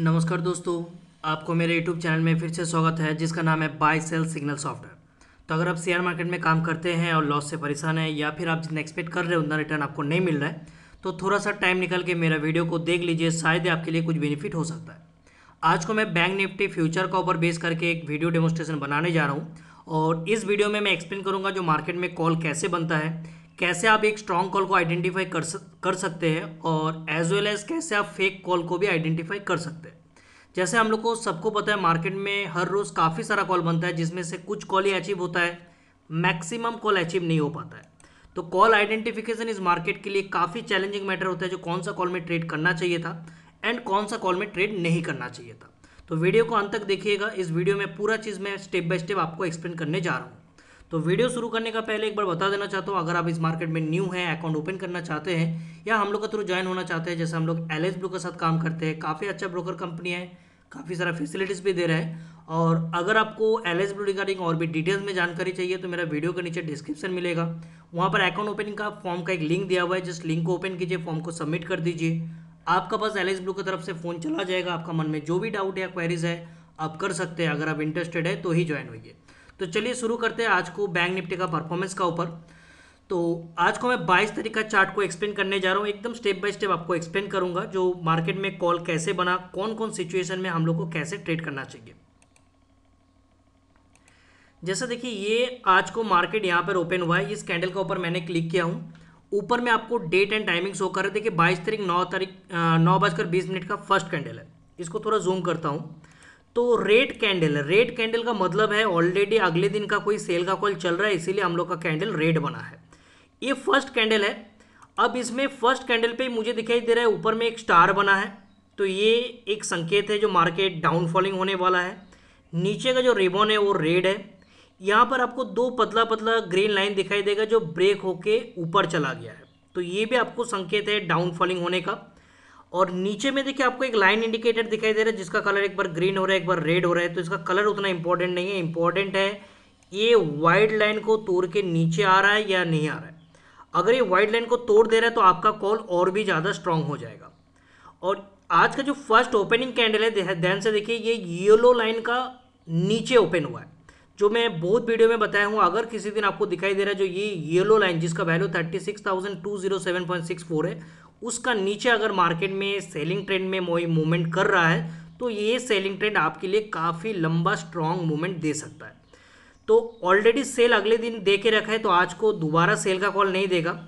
नमस्कार दोस्तों आपको मेरे YouTube चैनल में फिर से स्वागत है जिसका नाम है बाय सेल सिग्नल सॉफ्टवेयर तो अगर आप शेयर मार्केट में काम करते हैं और लॉस से परेशान हैं या फिर आप जितना एक्सपेक्ट कर रहे हैं उतना रिटर्न आपको नहीं मिल रहा है तो थोड़ा सा टाइम निकल के मेरा वीडियो को देख लीजिए शायद आपके लिए कुछ बेनिफिट हो सकता है आज को मैं बैंक निफ्टी फ्यूचर का ऊपर बेस करके एक वीडियो डेमोस्ट्रेशन बनाने जा रहा हूँ और इस वीडियो में मैं एक्सप्लेन करूँगा जो मार्केट में कॉल कैसे बनता है कैसे आप एक स्ट्रॉन्ग कॉल को आइडेंटिफाई कर कर सकते हैं और एज वेल एज कैसे आप फेक कॉल को भी आइडेंटिफाई कर सकते हैं जैसे हम लोग को सबको पता है मार्केट में हर रोज़ काफ़ी सारा कॉल बनता है जिसमें से कुछ कॉल ही अचीव होता है मैक्सिमम कॉल अचीव नहीं हो पाता है तो कॉल आइडेंटिफिकेशन इस मार्केट के लिए काफ़ी चैलेंजिंग मैटर होता है जो कौन सा कॉल में ट्रेड करना चाहिए था एंड कौन सा कॉल में ट्रेड नहीं करना चाहिए था तो वीडियो को अंत तक देखिएगा इस वीडियो में पूरा चीज़ मैं स्टेप बाय स्टेप आपको एक्सप्लेन करने जा रहा हूँ तो वीडियो शुरू करने का पहले एक बार बता देना चाहता हूँ अगर आप इस मार्केट में न्यू हैं अकाउंट ओपन करना चाहते हैं या हम लोग का थ्रू ज्वाइन होना चाहते हैं जैसे हम लोग एल ब्रो के साथ काम करते हैं काफ़ी अच्छा ब्रोकर कंपनी है काफ़ी सारा फैसिलिटीज़ भी दे रहा है और अगर आपको एल एस रिगार्डिंग और भी डिटेल्स में जानकारी चाहिए तो मेरा वीडियो के नीचे डिस्क्रिप्शन मिलेगा वहाँ पर अकाउंट ओपनिंग का फॉर्म का एक लिंक दिया हुआ है जिस लिंक को ओपन कीजिए फॉर्म को सबमिट कर दीजिए आपका पास एल एस ब्लू की तरफ से फ़ोन चला जाएगा आपका मन में जो भी डाउट या क्वेरीज है आप कर सकते हैं अगर आप इंटरेस्टेड है तो ही ज्वाइन होइए तो चलिए शुरू करते हैं आज को बैंक निफ्टी का परफॉर्मेंस का ऊपर तो आज को मैं बाईस तारीख का चार्ट को एक्सप्लेन करने जा रहा हूँ एकदम स्टेप बाय स्टेप आपको एक्सप्लेन करूंगा जो मार्केट में कॉल कैसे बना कौन कौन सिचुएशन में हम लोग को कैसे ट्रेड करना चाहिए जैसा देखिए ये आज को मार्केट यहाँ पर ओपन हुआ है इस कैंडल के ऊपर मैंने क्लिक किया हूँ ऊपर में आपको डेट एंड टाइमिंग शो कर रहे देखिए बाईस तारीख नौ तारीख नौ बजकर बीस मिनट का फर्स्ट कैंडल है इसको थोड़ा जूम करता हूँ तो रेड कैंडल रेड कैंडल का मतलब है ऑलरेडी अगले दिन का कोई सेल का कॉल चल रहा है इसीलिए हम लोग का कैंडल रेड बना है ये फर्स्ट कैंडल है अब इसमें फर्स्ट कैंडल पे मुझे दिखाई दे रहा है ऊपर में एक स्टार बना है तो ये एक संकेत है जो मार्केट डाउनफॉलिंग होने वाला है नीचे का जो रिबॉन है वो रेड है यहाँ पर आपको दो पतला पतला ग्रीन लाइन दिखाई देगा जो ब्रेक होके ऊपर चला गया है तो ये भी आपको संकेत है डाउनफॉलिंग होने का और नीचे में देखिए आपको एक लाइन इंडिकेटर दिखाई दे रहा है जिसका कलर एक बार ग्रीन हो रहा है एक बार रेड हो रहा है तो इसका कलर उतना इंपॉर्टेंट नहीं है इंपॉर्टेंट है ये वाइड लाइन को तोड़ के नीचे आ रहा है या नहीं आ रहा है अगर ये वाइड लाइन को तोड़ दे रहा है तो आपका कॉल और भी ज़्यादा स्ट्रांग हो जाएगा और आज का जो फर्स्ट ओपनिंग कैंडल है ध्यान से देखिए ये येलो लाइन का नीचे ओपन हुआ है जो मैं बहुत वीडियो में बताया हूँ अगर किसी दिन आपको दिखाई दे रहा है जो ये येलो लाइन जिसका value thirty six thousand two zero seven point six four है उसका नीचे अगर मार्केट में सेलिंग ट्रेंड में मूवमेंट कर रहा है तो ये सेलिंग ट्रेंड आपके लिए काफ़ी लंबा स्ट्रांग मूवमेंट दे सकता है तो ऑलरेडी सेल अगले दिन दे के रखा है तो आज को दोबारा सेल का कॉल नहीं देगा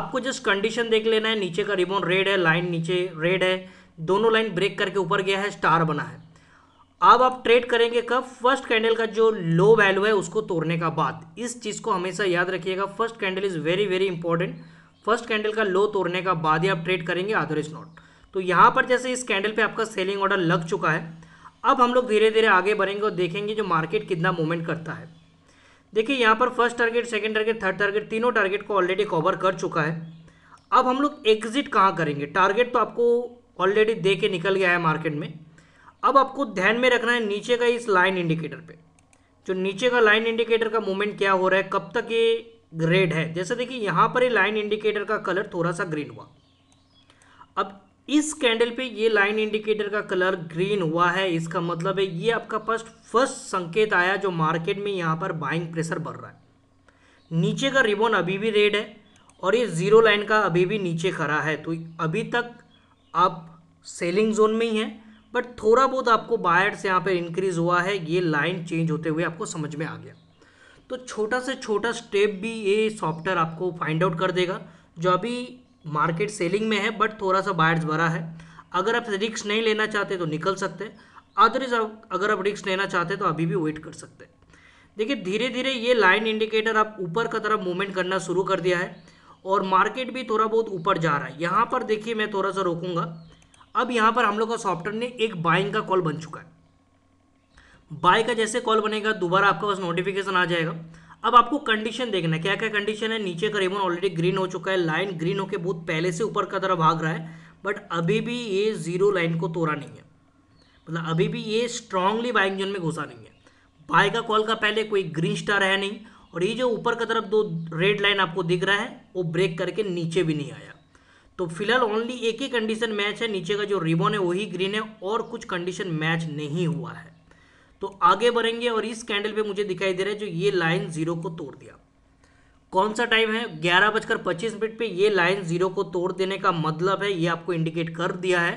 आपको जस्ट कंडीशन देख लेना है नीचे का रिबोन रेड है लाइन नीचे रेड है दोनों लाइन ब्रेक करके ऊपर गया है स्टार बना है अब आप ट्रेड करेंगे कब फर्स्ट कैंडल का जो लो वैल्यू है उसको तोड़ने का बाद इस चीज़ को हमेशा याद रखिएगा first candle is very very important first candle का लो तोड़ने का बाद ही आप ट्रेड करेंगे आदर इज नॉट तो यहाँ पर जैसे इस कैंडल पे आपका सेलिंग ऑर्डर लग चुका है अब हम लोग धीरे धीरे आगे बढ़ेंगे और देखेंगे जो मार्केट कितना मूवमेंट करता है देखिए यहाँ पर first target second target third target तीनों टारगेट को ऑलरेडी कवर कर चुका है अब हम लोग एग्जिट कहाँ करेंगे टारगेट तो आपको ऑलरेडी दे के निकल गया है मार्केट में अब आपको ध्यान में रखना है नीचे का इस लाइन इंडिकेटर पर जो नीचे का लाइन इंडिकेटर का मूवमेंट क्या हो रहा है कब तक ये ग्रेड है जैसे देखिए यहाँ पर ये लाइन इंडिकेटर का कलर थोड़ा सा ग्रीन हुआ अब इस कैंडल पे ये लाइन इंडिकेटर का कलर ग्रीन हुआ है इसका मतलब है ये आपका फर्स्ट फर्स्ट संकेत आया जो मार्केट में यहाँ पर बाइंग प्रेशर बढ़ रहा है नीचे का रिबन अभी भी रेड है और ये ज़ीरो लाइन का अभी भी नीचे खड़ा है तो अभी तक आप सेलिंग जोन में ही हैं बट थोड़ा बहुत आपको बायर्स यहाँ पर इंक्रीज़ हुआ है ये लाइन चेंज होते हुए आपको समझ में आ गया तो छोटा से छोटा स्टेप भी ये सॉफ्टवेयर आपको फाइंड आउट कर देगा जो अभी मार्केट सेलिंग में है बट थोड़ा सा बायर्स भरा है अगर आप रिक्स नहीं लेना चाहते तो निकल सकते अदरवाइज अगर आप रिक्स लेना चाहते तो अभी भी वेट कर सकते हैं देखिए धीरे धीरे ये लाइन इंडिकेटर आप ऊपर का तरफ मूवमेंट करना शुरू कर दिया है और मार्केट भी थोड़ा बहुत ऊपर जा रहा है यहाँ पर देखिए मैं थोड़ा सा रोकूंगा अब यहाँ पर हम लोग का सॉफ्टवेयर ने एक बाइंग का कॉल बन चुका है बाय का जैसे कॉल बनेगा दोबारा आपके पास नोटिफिकेशन आ जाएगा अब आपको कंडीशन देखना है क्या क्या कंडीशन है नीचे का रेमन ऑलरेडी ग्रीन हो चुका है लाइन ग्रीन होकर बहुत पहले से ऊपर का तरफ भाग रहा है बट अभी भी ये जीरो लाइन को तोड़ा नहीं है मतलब अभी भी ये स्ट्रांगली बाइंग जोन में घुसा नहीं है बाय का कॉल का पहले कोई ग्रीन स्टार है नहीं और ये जो ऊपर का तरफ दो रेड लाइन आपको दिख रहा है वो ब्रेक करके नीचे भी नहीं आया तो फिलहाल ओनली एक ही कंडीशन मैच है नीचे का जो रिबन है वही ग्रीन है और कुछ कंडीशन मैच नहीं हुआ है तो आगे बढ़ेंगे और इस कैंडल पे मुझे दिखाई दे रहा है जो ये लाइन जीरो को तोड़ दिया कौन सा टाइम है ग्यारह बजकर पच्चीस मिनट पे ये लाइन जीरो को तोड़ देने का मतलब है ये आपको इंडिकेट कर दिया है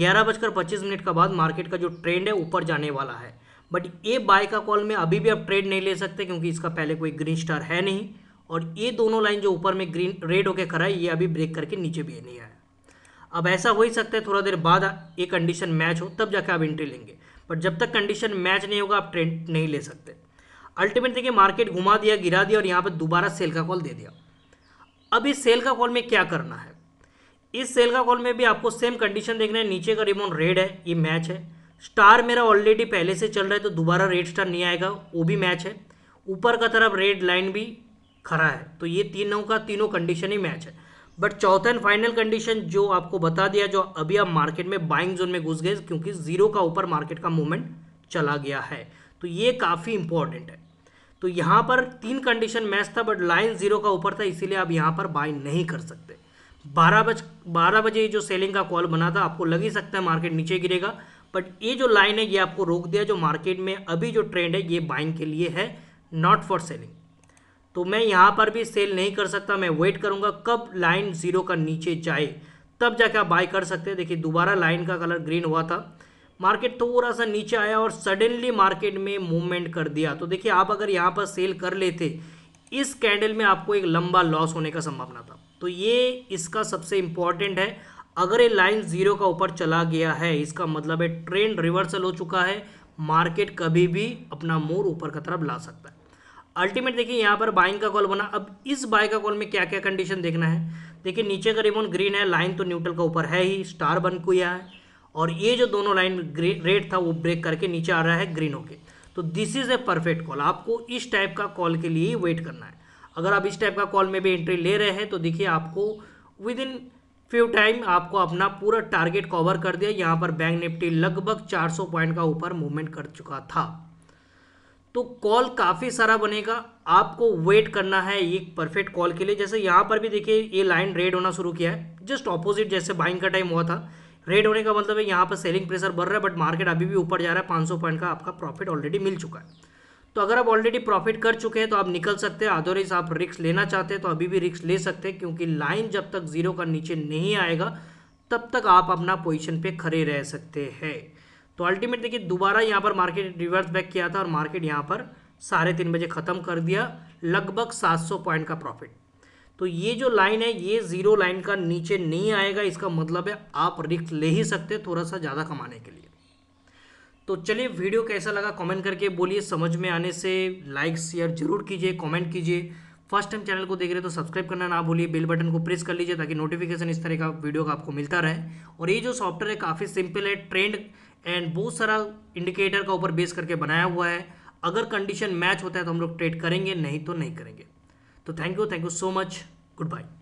ग्यारह बजकर पच्चीस मिनट का बाद मार्केट का जो ट्रेंड है ऊपर जाने वाला है बट ये बाय का कॉल में अभी भी आप ट्रेड नहीं ले सकते क्योंकि इसका पहले कोई ग्रीन स्टार है नहीं और ये दोनों लाइन जो ऊपर में ग्रीन रेड होकर खड़ा है ये अभी ब्रेक करके नीचे भी नहीं आया अब ऐसा हो ही सकता है थोड़ा देर बाद ये कंडीशन मैच हो तब जाके आप एंट्री लेंगे बट जब तक कंडीशन मैच नहीं होगा आप ट्रेंड नहीं ले सकते अल्टीमेट देखिए मार्केट घुमा दिया गिरा दिया और यहाँ पर दोबारा सेल का कॉल दे दिया अब इस सेल का कॉल में क्या करना है इस सेल का कॉल में भी आपको सेम कंडीशन देखना है नीचे का रिमोन रेड है ये मैच है स्टार मेरा ऑलरेडी पहले से चल रहा है तो दोबारा रेड स्टार नहीं आएगा वो भी मैच है ऊपर का तरफ रेड लाइन भी खड़ा है तो ये तीनों का तीनों कंडीशन ही मैच है बट चौथा एंड फाइनल कंडीशन जो आपको बता दिया जो अभी आप मार्केट में बाइंग जोन में घुस गए क्योंकि जीरो का ऊपर मार्केट का मूवमेंट चला गया है तो ये काफ़ी इंपॉर्टेंट है तो यहाँ पर तीन कंडीशन मैच था बट लाइन जीरो का ऊपर था इसीलिए आप यहाँ पर बाय नहीं कर सकते बारह बज बारह बजे जो सेलिंग का कॉल बना था आपको लग ही सकता है मार्केट नीचे गिरेगा बट ये जो लाइन है ये आपको रोक दिया जो मार्केट में अभी जो ट्रेंड है ये बाइंग के लिए है नॉट फॉर सेलिंग तो मैं यहाँ पर भी सेल नहीं कर सकता मैं वेट करूँगा कब लाइन ज़ीरो का नीचे जाए तब जाके आप बाय कर सकते हैं देखिए दोबारा लाइन का कलर ग्रीन हुआ था मार्केट थोड़ा सा नीचे आया और सडनली मार्केट में मूवमेंट कर दिया तो देखिए आप अगर यहाँ पर सेल कर लेते इस कैंडल में आपको एक लंबा लॉस होने का संभावना था तो ये इसका सबसे इम्पॉर्टेंट है अगर ये लाइन ज़ीरो का ऊपर चला गया है इसका मतलब है ट्रेंड रिवर्सल हो चुका है मार्केट कभी भी अपना मोर ऊपर का तरफ ला सकता है अल्टीमेट देखिए यहाँ पर बाइंग का कॉल बना अब इस बाय का कॉल में क्या क्या कंडीशन देखना है देखिए नीचे का रिबन ग्रीन है लाइन तो न्यूट्रल का ऊपर है ही स्टार बन को है और ये जो दोनों लाइन रेड था वो ब्रेक करके नीचे आ रहा है ग्रीन होके तो this is a perfect call आपको इस टाइप का कॉल के लिए ही वेट करना है अगर आप इस टाइप का कॉल में भी एंट्री ले रहे हैं तो देखिए आपको विद इन फ्यू टाइम आपको अपना पूरा टारगेट कवर कर दिया यहाँ पर बैंक निफ्टी लगभग 400 पॉइंट का ऊपर मूवमेंट कर चुका था तो कॉल काफ़ी सारा बनेगा आपको वेट करना है एक परफेक्ट कॉल के लिए जैसे यहाँ पर भी देखिए ये लाइन रेड होना शुरू किया है जस्ट ऑपोजिट जैसे बाइंग का टाइम हुआ था रेड होने का मतलब है यहाँ पर सेलिंग प्रेशर बढ़ रहा है बट मार्केट अभी भी ऊपर जा रहा है 500 पॉइंट का आपका प्रॉफिट ऑलरेडी मिल चुका है तो अगर आप ऑलरेडी प्रॉफिट कर चुके हैं तो आप निकल सकते हैं अदरवाइज आप रिक्स लेना चाहते हैं तो अभी भी रिक्स ले सकते हैं क्योंकि लाइन जब तक जीरो का नीचे नहीं आएगा तब तक आप अपना पोजिशन पर खड़े रह सकते हैं तो अल्टीमेट देखिए दोबारा यहाँ पर मार्केट रिवर्स बैक किया था और मार्केट यहाँ पर साढ़े तीन बजे ख़त्म कर दिया लगभग सात सौ पॉइंट का प्रॉफिट तो ये जो लाइन है ये ज़ीरो लाइन का नीचे नहीं आएगा इसका मतलब है आप रिस्क ले ही सकते थोड़ा सा ज़्यादा कमाने के लिए तो चलिए वीडियो कैसा लगा कॉमेंट करके बोलिए समझ में आने से लाइक शेयर जरूर कीजिए कॉमेंट कीजिए फर्स्ट टाइम चैनल को देख रहे हो तो सब्सक्राइब करना ना भूलिए बेल बटन को प्रेस कर लीजिए ताकि नोटिफिकेशन इस तरह का वीडियो का आपको मिलता रहे और ये जो सॉफ्टवेयर है काफ़ी सिंपल है ट्रेंड एंड बहुत सारा इंडिकेटर का ऊपर बेस करके बनाया हुआ है अगर कंडीशन मैच होता है तो हम लोग ट्रेड करेंगे नहीं तो नहीं करेंगे तो thank you thank you so much good bye